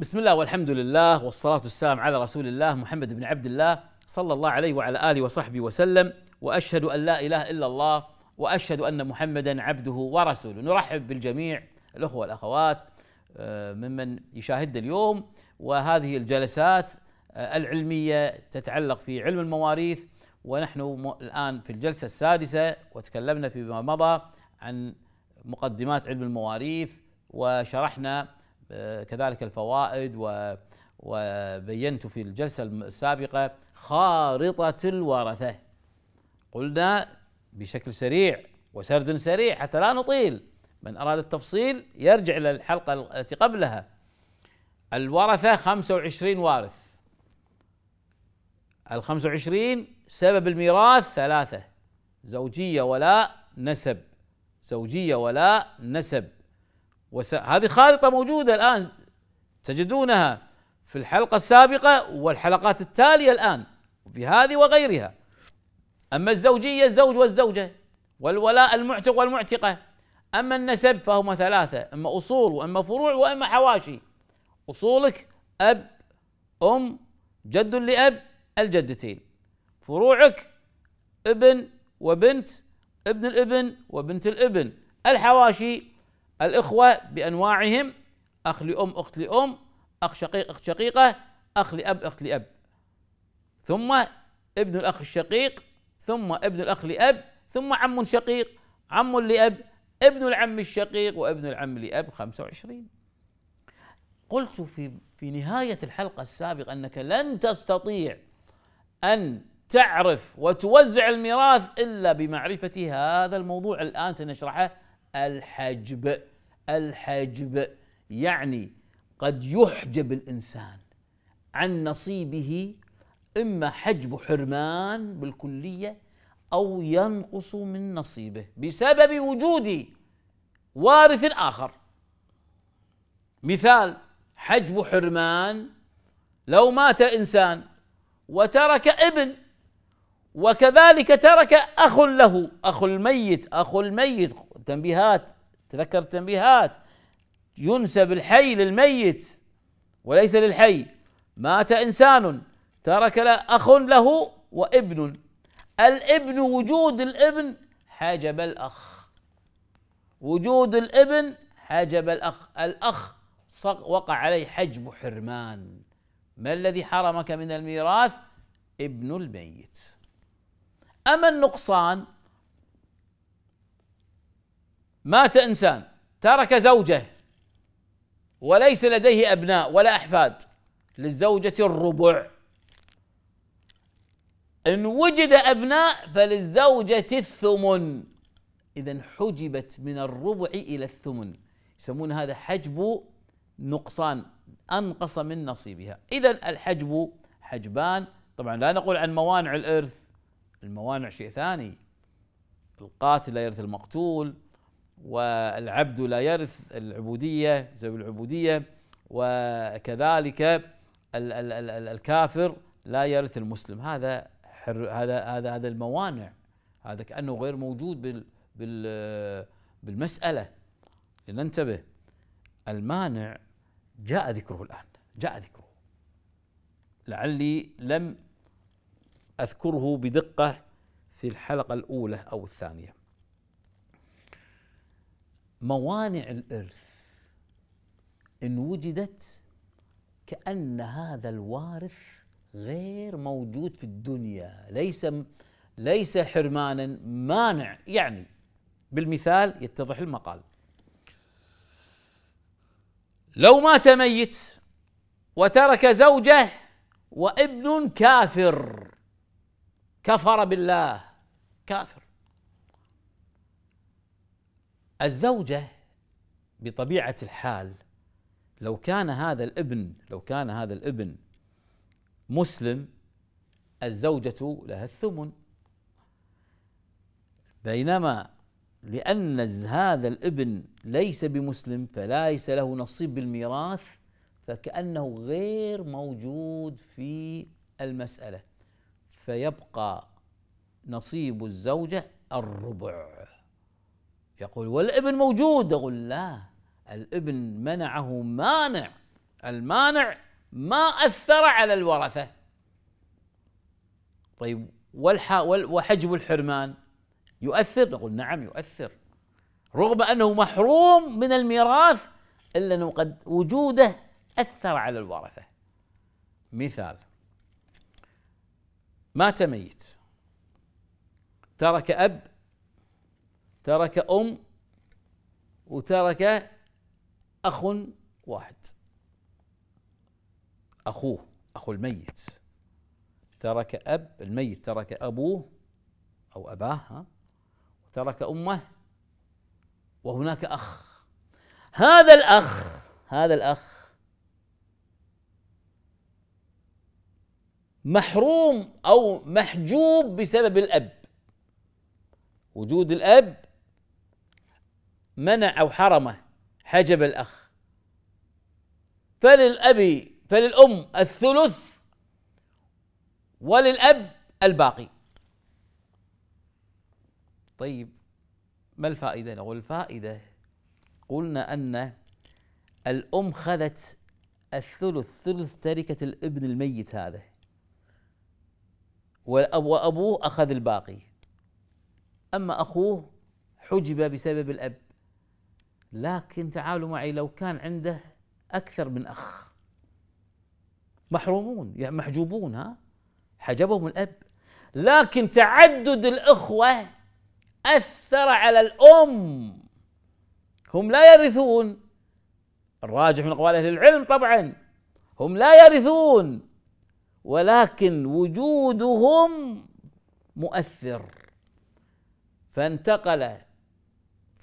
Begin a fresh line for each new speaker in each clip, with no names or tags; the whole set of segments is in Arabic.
بسم الله والحمد لله والصلاة والسلام على رسول الله محمد بن عبد الله صلى الله عليه وعلى آله وصحبه وسلم وأشهد أن لا إله إلا الله وأشهد أن محمدا عبده ورسوله نرحب بالجميع الأخوة والأخوات آه، ممن يشاهدنا اليوم وهذه الجلسات آه، العلمية تتعلق في علم المواريث ونحن الآن في الجلسة السادسة وتكلمنا فيما مضى عن مقدمات علم المواريث وشرحنا كذلك الفوائد وبينت في الجلسة السابقة خارطة الورثة قلنا بشكل سريع وسرد سريع حتى لا نطيل من أراد التفصيل يرجع إلى الحلقة التي قبلها الورثة 25 وارث ال 25 سبب الميراث ثلاثة زوجية ولا نسب زوجية ولا نسب وس... هذه خارطة موجودة الآن تجدونها في الحلقة السابقة والحلقات التالية الآن في هذه وغيرها أما الزوجية الزوج والزوجة والولاء المعتق والمعتقة أما النسب فهما ثلاثة أما أصول وأما فروع وأما حواشي أصولك أب أم جد لأب الجدتين فروعك ابن وبنت ابن الابن وبنت الابن الحواشي الإخوة بأنواعهم أخ لأم أخت لأم أخ شقيق أخت شقيقة أخ لأب أخت لأب ثم ابن الأخ الشقيق ثم ابن الأخ لأب ثم عم شقيق عم لأب ابن العم الشقيق وابن العم لأب 25 قلت في في نهاية الحلقة السابقة أنك لن تستطيع أن تعرف وتوزع الميراث إلا بمعرفة هذا الموضوع الآن سنشرحه الحجب الحجب يعني قد يحجب الانسان عن نصيبه اما حجب حرمان بالكليه او ينقص من نصيبه بسبب وجود وارث اخر مثال حجب حرمان لو مات انسان وترك ابن وكذلك ترك اخ له اخو الميت اخو الميت التنبيهات تذكر التنبيهات ينسب الحي للميت وليس للحي مات انسان ترك له اخ له وابن الابن وجود الابن حجب الاخ وجود الابن حجب الاخ الاخ وقع عليه حجب حرمان ما الذي حرمك من الميراث ابن الميت اما النقصان مات انسان ترك زوجه وليس لديه ابناء ولا احفاد للزوجه الربع ان وجد ابناء فللزوجه الثمن اذا حجبت من الربع الى الثمن يسمون هذا حجب نقصان انقص من نصيبها اذا الحجب حجبان طبعا لا نقول عن موانع الارث الموانع شيء ثاني القاتل لا يرث المقتول والعبد لا يرث العبودية بسبب العبودية وكذلك الكافر لا يرث المسلم هذا حر هذا هذا هذا الموانع هذا كأنه غير موجود بال بال بالمسألة لننتبه المانع جاء ذكره الآن جاء ذكره لعلي لم أذكره بدقة في الحلقة الأولى أو الثانية موانع الارث ان وجدت كان هذا الوارث غير موجود في الدنيا ليس ليس حرمانا مانع يعني بالمثال يتضح المقال لو مات ميت وترك زوجه وابن كافر كفر بالله كافر الزوجة بطبيعة الحال لو كان هذا الابن لو كان هذا الابن مسلم الزوجة لها الثمن بينما لأن هذا الابن ليس بمسلم فليس له نصيب بالميراث فكأنه غير موجود في المسألة فيبقى نصيب الزوجة الربع يقول والابن موجود أقول لا الابن منعه مانع المانع ما أثر على الورثة طيب والح وحجب الحرمان يؤثر نقول نعم يؤثر رغم أنه محروم من الميراث إلا أنه قد وجوده أثر على الورثة مثال مات ميت ترك أب ترك أم وترك أخ واحد أخوه أخو الميت ترك أب الميت ترك أبوه أو أباه وترك أمه وهناك أخ هذا الأخ هذا الأخ محروم أو محجوب بسبب الأب وجود الأب منع أو حرمه حجب الأخ فللأب فللأم الثلث وللأب الباقي طيب ما الفائدة؟ نقول الفائدة قلنا أن الأم خذت الثلث ثلث تركة الابن الميت هذا والأب وأبوه أخذ الباقي أما أخوه حجب بسبب الأب لكن تعالوا معي لو كان عنده أكثر من أخ محرومون يعني محجوبون ها حجبهم الأب لكن تعدد الإخوة أثر على الأم هم لا يرثون الراجح من أقوال أهل العلم طبعا هم لا يرثون ولكن وجودهم مؤثر فانتقل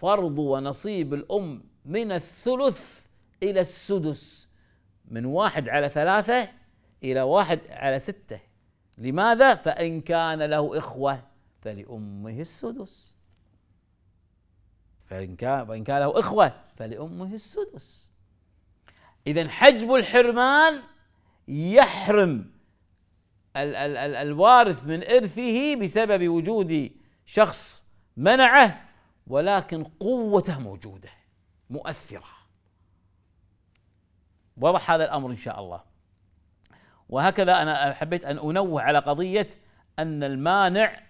فرض ونصيب الأم من الثلث إلى السدس من واحد على ثلاثة إلى واحد على ستة لماذا؟ فإن كان له إخوة فلأمه السدس فإن كان, فإن كان له إخوة فلأمه السدس إذا حجب الحرمان يحرم ال- ال- ال- الوارث من إرثه بسبب وجود شخص منعه ولكن قوته موجوده مؤثره وضح هذا الامر ان شاء الله وهكذا انا حبيت ان انوه على قضيه ان المانع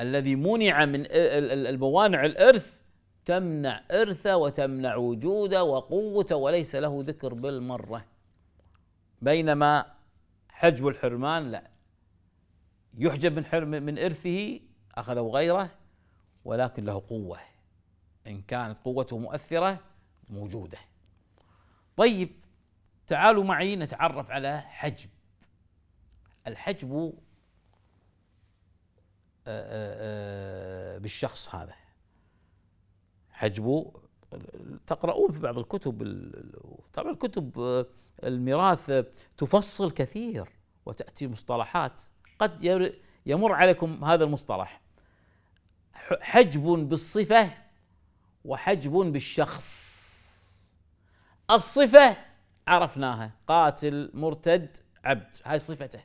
الذي منع من الموانع الارث تمنع ارثه وتمنع وجوده وقوته وليس له ذكر بالمره بينما حجب الحرمان لا يحجب من حرم من ارثه اخذه غيره ولكن له قوه ان كانت قوته مؤثره موجوده طيب تعالوا معي نتعرف على حجب الحجب آه، آه، بالشخص هذا حجب تقرؤون في بعض الكتب طبعا كتب آه، الميراث تفصل كثير وتأتي مصطلحات قد يمر عليكم هذا المصطلح حجب بالصفة وحجب بالشخص الصفة عرفناها قاتل مرتد عبد هاي صفته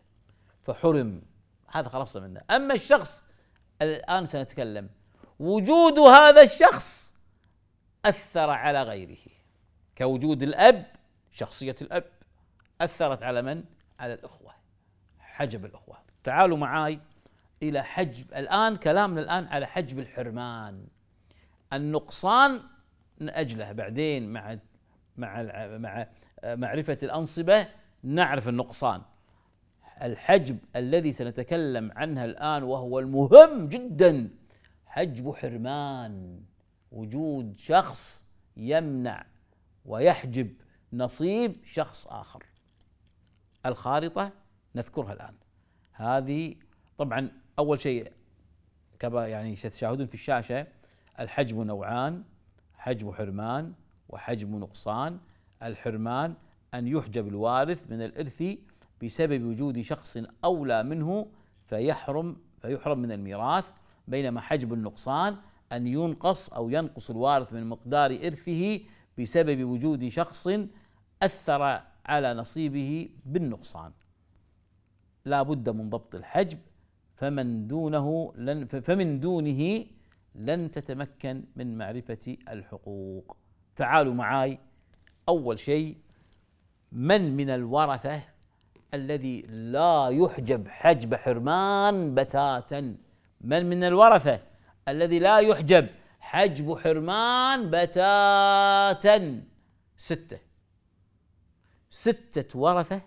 فحرم هذا خلصنا منه أما الشخص الآن سنتكلم وجود هذا الشخص أثر على غيره كوجود الأب شخصية الأب أثرت على من؟ على الأخوة حجب الأخوة تعالوا معاي الى حجب الان كلامنا الان على حجب الحرمان النقصان نأجله بعدين مع مع مع معرفه الانصبه نعرف النقصان الحجب الذي سنتكلم عنها الان وهو المهم جدا حجب حرمان وجود شخص يمنع ويحجب نصيب شخص اخر الخارطه نذكرها الان هذه طبعا اول شيء كما يعني ستشاهدون في الشاشه الحجم نوعان حجم حرمان وحجم نقصان الحرمان ان يحجب الوارث من الارث بسبب وجود شخص اولى منه فيحرم فيحرم من الميراث بينما حجب النقصان ان ينقص او ينقص الوارث من مقدار ارثه بسبب وجود شخص اثر على نصيبه بالنقصان لا بد من ضبط الحجب فمن دونه لن فمن دونه لن تتمكن من معرفة الحقوق تعالوا معي أول شيء من من الورثة الذي لا يحجب حجب حرمان بتاتا من من الورثة الذي لا يحجب حجب حرمان بتاتا ستة ستة ورثة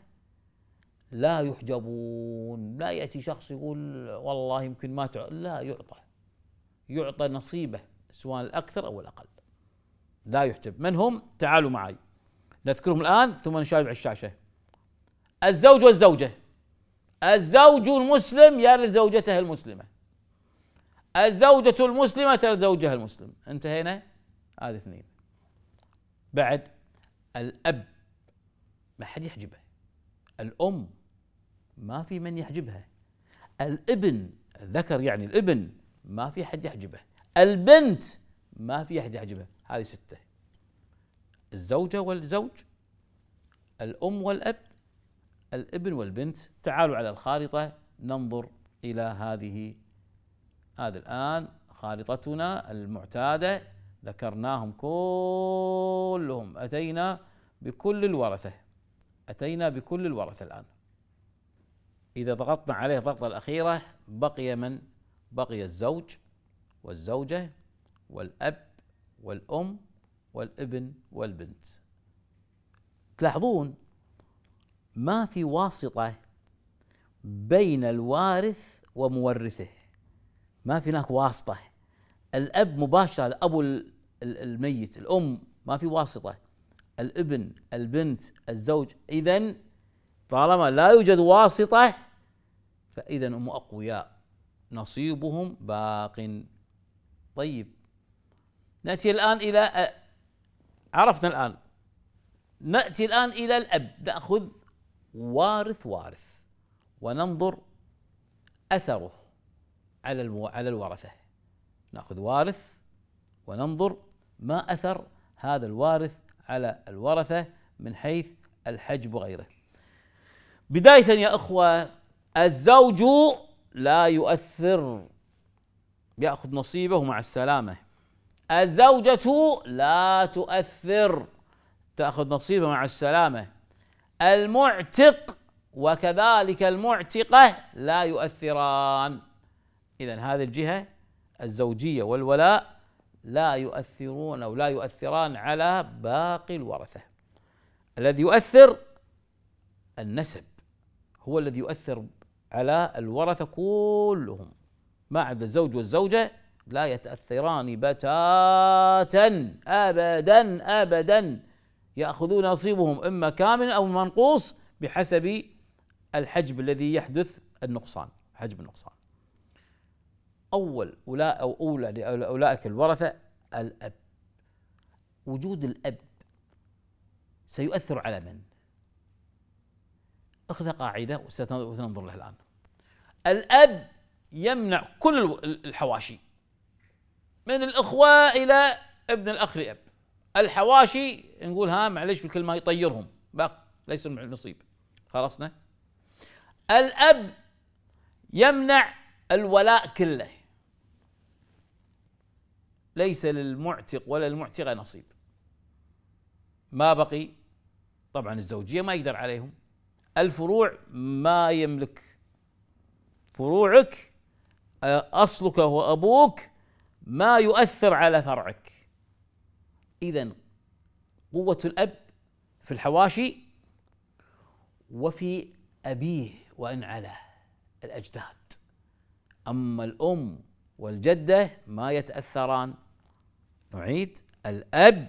لا يحجبون لا يأتي شخص يقول والله يمكن ما تعطى لا يعطى يعطى نصيبه سواء الأكثر أو الأقل لا يحجب من هم تعالوا معي نذكرهم الآن ثم نشاهد على الشاشة الزوج والزوجة الزوج المسلم يرث زوجته المسلمة الزوجة المسلمة ترث زوجها المسلم انتهينا هذا اثنين بعد الأب ما حد يحجبه الأم ما في من يحجبها الابن الذكر يعني الابن ما في حد يحجبه البنت ما في احد يحجبها هذه سته الزوجه والزوج الام والاب الابن والبنت تعالوا على الخارطه ننظر الى هذه هذا الان خارطتنا المعتاده ذكرناهم كلهم اتينا بكل الورثه اتينا بكل الورثه الان إذا ضغطنا عليه الضغطة الأخيرة بقي من؟ بقي الزوج والزوجة والأب والأم والابن والبنت تلاحظون ما في واسطة بين الوارث ومورثه ما في هناك واسطة الأب مباشرة أبو الميت الأم ما في واسطة الابن البنت الزوج إذا طالما لا يوجد واسطة فإذا هم أقوياء نصيبهم باق طيب نأتي الآن إلى عرفنا الآن نأتي الآن إلى الأب نأخذ وارث وارث وننظر أثره على المو... على الورثة نأخذ وارث وننظر ما أثر هذا الوارث على الورثة من حيث الحجب وغيره بداية يا إخوة الزوج لا يؤثر بياخذ نصيبه مع السلامه الزوجه لا تؤثر تاخذ نصيبه مع السلامه المعتق وكذلك المعتقه لا يؤثران اذا هذه الجهه الزوجيه والولاء لا يؤثرون او لا يؤثران على باقي الورثه الذي يؤثر النسب هو الذي يؤثر على الورثة كلهم ما عدا الزوج والزوجة لا يتأثران بتاتا أبدا أبدا يأخذون نصيبهم إما كامل أو منقوص بحسب الحجب الذي يحدث النقصان حجب النقصان أول أولى أو أولى لأولئك الورثة الأب وجود الأب سيؤثر على من؟ أخذ قاعدة وسننظر لها الآن الأب يمنع كل الحواشي من الإخوة إلى ابن الأخ لأب الحواشي نقول ها معلش بالكلمة يطيرهم بق ليس نصيب خلصنا الأب يمنع الولاء كله ليس للمعتق ولا المعتقة نصيب ما بقي طبعا الزوجية ما يقدر عليهم الفروع ما يملك فروعك آه، اصلك وابوك ما يؤثر على فرعك اذا قوه الاب في الحواشي وفي ابيه وان على الاجداد اما الام والجده ما يتاثران نعيد الاب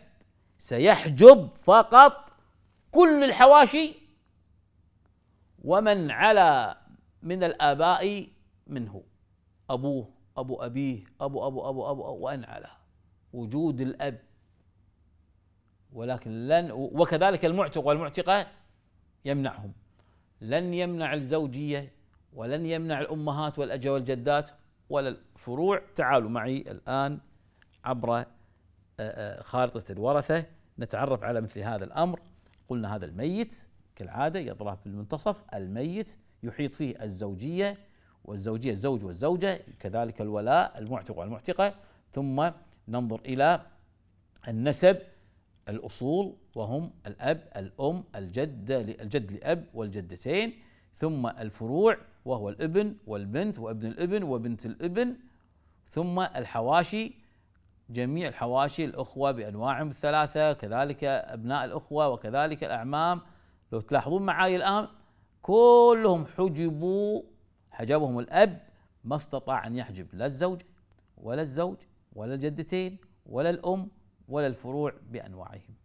سيحجب فقط كل الحواشي ومن علا من الآباء منه أبوه أبو أبيه أبو أبو أبو أبو, أبو وأن علا وجود الأب ولكن لن وكذلك المعتق والمعتقة يمنعهم لن يمنع الزوجية ولن يمنع الأمهات والأجا والجدات ولا الفروع تعالوا معي الآن عبر آه، آه، خارطة الورثة نتعرف على مثل هذا الأمر قلنا هذا الميت كالعادة في بالمنتصف الميت يحيط فيه الزوجية والزوجية الزوج والزوجة كذلك الولاء المعتق والمعتقة ثم ننظر إلى النسب الأصول وهم الأب الأم الجد الجد لأب والجدتين ثم الفروع وهو الابن والبنت وابن الابن وبنت الابن ثم الحواشي جميع الحواشي الأخوة بأنواعهم الثلاثة كذلك أبناء الأخوة وكذلك الأعمام لو تلاحظون معاي الآن كلهم حجبوا حجبهم الأب ما استطاع أن يحجب لا الزوجة ولا الزوج ولا الجدتين ولا الأم ولا الفروع بأنواعهم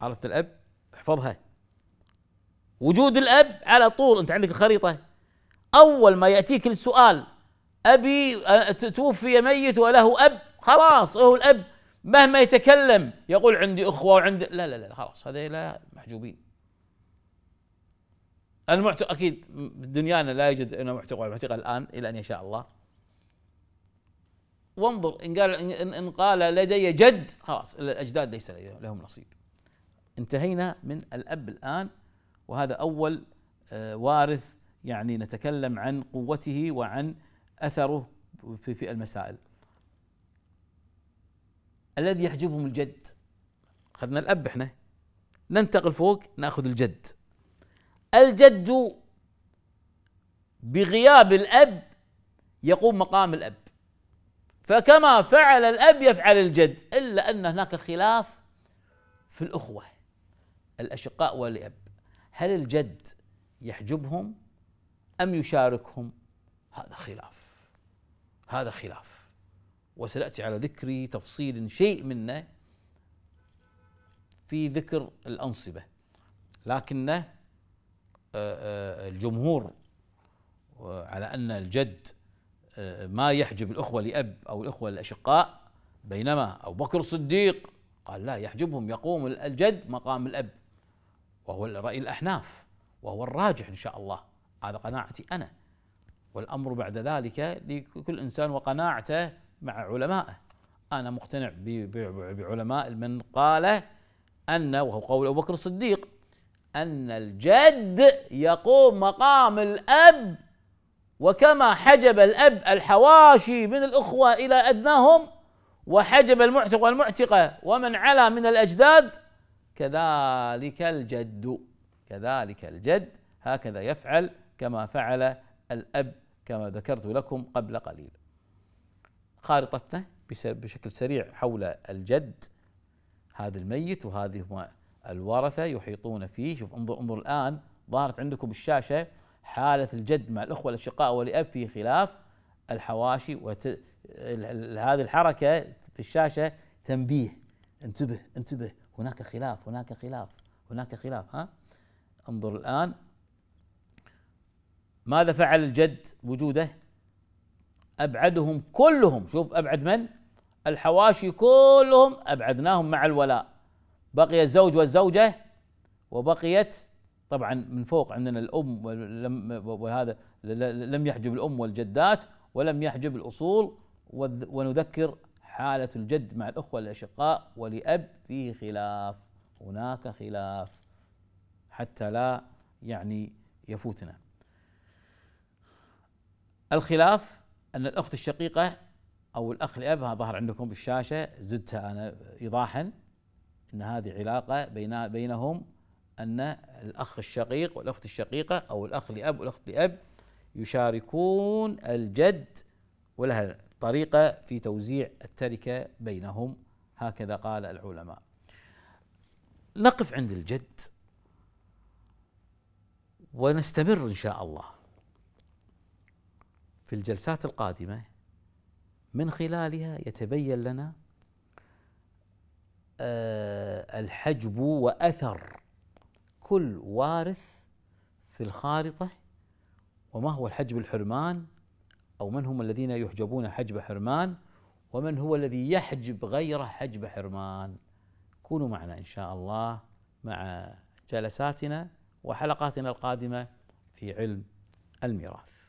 عرفت الأب احفظها وجود الأب على طول أنت عندك الخريطة أول ما يأتيك السؤال أبي توفي ميت وله أب خلاص هو الأب مهما يتكلم يقول عندي أخوة وعندي لا لا لا خلاص هذه لا محجوبين المعتق اكيد دنيانا لا يوجد هنا معتقل المعتقل الان الى ان يشاء الله وانظر ان قال ان قال لدي جد خلاص الاجداد ليس لهم نصيب انتهينا من الاب الان وهذا اول آه، وارث يعني نتكلم عن قوته وعن اثره في في المسائل الذي يحجبهم الجد اخذنا الاب احنا ننتقل فوق ناخذ الجد الجد بغياب الاب يقوم مقام الاب فكما فعل الاب يفعل الجد الا ان هناك خلاف في الاخوه الاشقاء والاب هل الجد يحجبهم ام يشاركهم هذا خلاف هذا خلاف وسناتي على ذكر تفصيل شيء منه في ذكر الانصبه لكنه آه، آه، الجمهور على أن الجد آه، ما يحجب الأخوة لأب أو الأخوة للأشقاء بينما أبو بكر الصديق قال لا يحجبهم يقوم الجد مقام الأب وهو رأي الأحناف وهو الراجح إن شاء الله هذا قناعتي أنا والأمر بعد ذلك لكل إنسان وقناعته مع علمائه أنا مقتنع بعلماء من قال أن وهو قول أبو بكر الصديق أن الجد يقوم مقام الأب وكما حجب الأب الحواشي من الأخوة إلى أدناهم وحجب المعتق والمعتقة ومن علا من الأجداد كذلك الجد كذلك الجد هكذا يفعل كما فعل الأب كما ذكرت لكم قبل قليل خارطتنا بشكل سريع حول الجد هذا الميت وهذه الورثة يحيطون فيه شوف انظر انظر الآن ظهرت عندكم بالشاشة حالة الجد مع الأخوة الأشقاء والأب في خلاف الحواشي وت... هذه الحركة في الشاشة تنبيه انتبه انتبه هناك خلاف هناك خلاف هناك خلاف ها انظر الآن ماذا فعل الجد وجوده أبعدهم كلهم شوف أبعد من الحواشي كلهم أبعدناهم مع الولاء بقي الزوج والزوجة وبقيت طبعا من فوق عندنا الأم وهذا لم يحجب الأم والجدات ولم يحجب الأصول ونذكر حالة الجد مع الأخوة الأشقاء ولأب فيه خلاف هناك خلاف حتى لا يعني يفوتنا الخلاف أن الأخت الشقيقة أو الأخ لأب ظهر عندكم بالشاشة زدتها أنا إيضاحا ان هذه علاقه بين بينهم ان الاخ الشقيق والاخت الشقيقه او الاخ لاب والاخت لاب يشاركون الجد ولها طريقه في توزيع التركه بينهم هكذا قال العلماء. نقف عند الجد ونستمر ان شاء الله في الجلسات القادمه من خلالها يتبين لنا آه، الحجب واثر كل وارث في الخارطه وما هو الحجب الحرمان او من هم الذين يحجبون حجب حرمان ومن هو الذي يحجب غيره حجب حرمان كونوا معنا ان شاء الله مع جلساتنا وحلقاتنا القادمه في علم الميراث